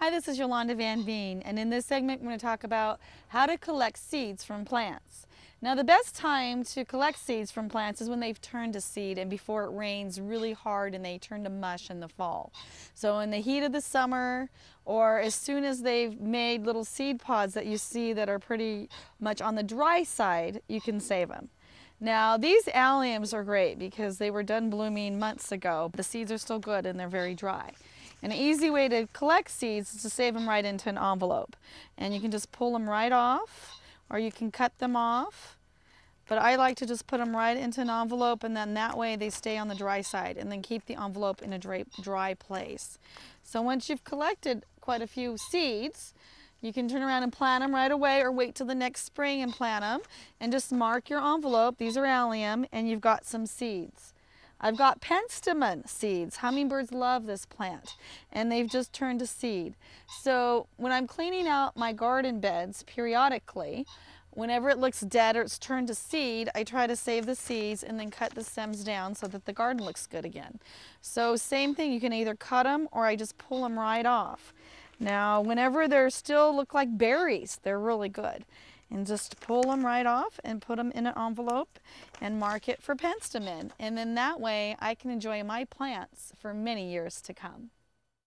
Hi, this is Yolanda Van Veen, and in this segment, we're going to talk about how to collect seeds from plants. Now, the best time to collect seeds from plants is when they've turned to seed and before it rains really hard and they turn to mush in the fall. So in the heat of the summer, or as soon as they've made little seed pods that you see that are pretty much on the dry side, you can save them. Now these alliums are great because they were done blooming months ago. The seeds are still good and they're very dry. An easy way to collect seeds is to save them right into an envelope. And you can just pull them right off or you can cut them off. But I like to just put them right into an envelope and then that way they stay on the dry side and then keep the envelope in a dry, dry place. So once you've collected quite a few seeds, you can turn around and plant them right away or wait till the next spring and plant them. And just mark your envelope, these are allium, and you've got some seeds. I've got penstemon seeds. Hummingbirds love this plant and they've just turned to seed. So when I'm cleaning out my garden beds periodically, whenever it looks dead or it's turned to seed, I try to save the seeds and then cut the stems down so that the garden looks good again. So same thing, you can either cut them or I just pull them right off. Now, whenever they're still look like berries, they're really good. And just pull them right off and put them in an envelope and mark it for penstemon. And then that way I can enjoy my plants for many years to come.